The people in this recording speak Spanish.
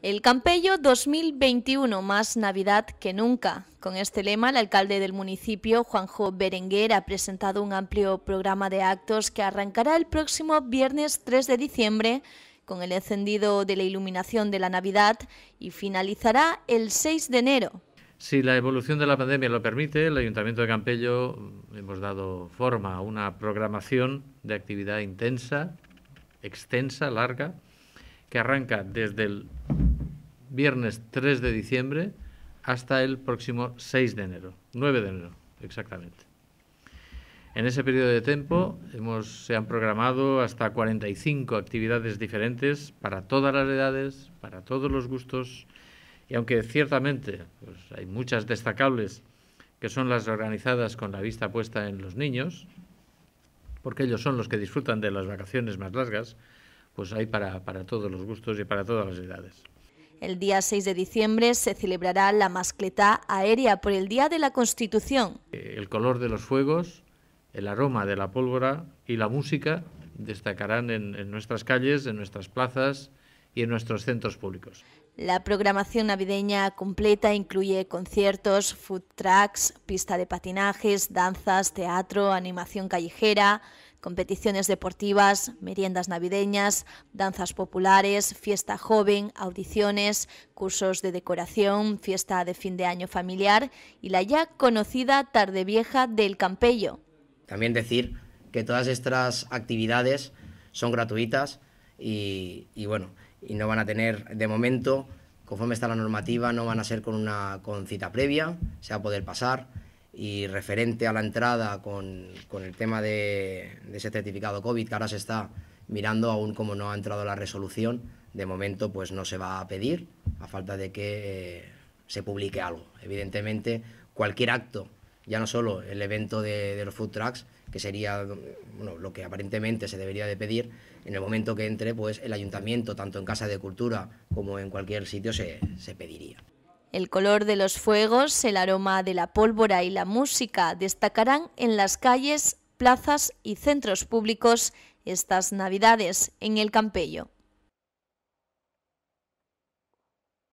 El Campello 2021, más Navidad que nunca. Con este lema, el alcalde del municipio, Juanjo Berenguer, ha presentado un amplio programa de actos que arrancará el próximo viernes 3 de diciembre con el encendido de la iluminación de la Navidad y finalizará el 6 de enero. Si la evolución de la pandemia lo permite, el Ayuntamiento de Campello mm, hemos dado forma a una programación de actividad intensa, extensa, larga, que arranca desde el viernes 3 de diciembre hasta el próximo 6 de enero, 9 de enero exactamente. En ese periodo de tiempo se han programado hasta 45 actividades diferentes para todas las edades, para todos los gustos, y aunque ciertamente pues, hay muchas destacables que son las organizadas con la vista puesta en los niños, porque ellos son los que disfrutan de las vacaciones más largas, pues hay para todos los gustos y para todas las edades. El día 6 de diciembre se celebrará la mascletá aérea por el Día de la Constitución. El color de los fuegos, el aroma de la pólvora y la música destacarán en, nuestras calles, en nuestras plazas y en nuestros centros públicos. La programación navideña completa incluye conciertos, food trucks, pista de patinajes, danzas, teatro, animación callejera, competiciones deportivas, meriendas navideñas, danzas populares, fiesta joven, audiciones, cursos de decoración, fiesta de fin de año familiar y la ya conocida tarde vieja del Campello. También decir que todas estas actividades son gratuitas y, bueno, y no van a tener de momento, conforme está la normativa, no van a ser con una con cita previa, se va a poder pasar y referente a la entrada con, el tema de, ese certificado COVID, que ahora se está mirando aún como no ha entrado la resolución, de momento pues no se va a pedir a falta de que eh, se publique algo. Evidentemente cualquier acto, ya no solo el evento de, los food trucks, que sería lo que aparentemente se debería de pedir, en el momento que entre pues el ayuntamiento, tanto en Casa de Cultura como en cualquier sitio, se, se pediría. El color de los fuegos, el aroma de la pólvora y la música destacarán en las calles, plazas y centros públicos estas Navidades en el Campello.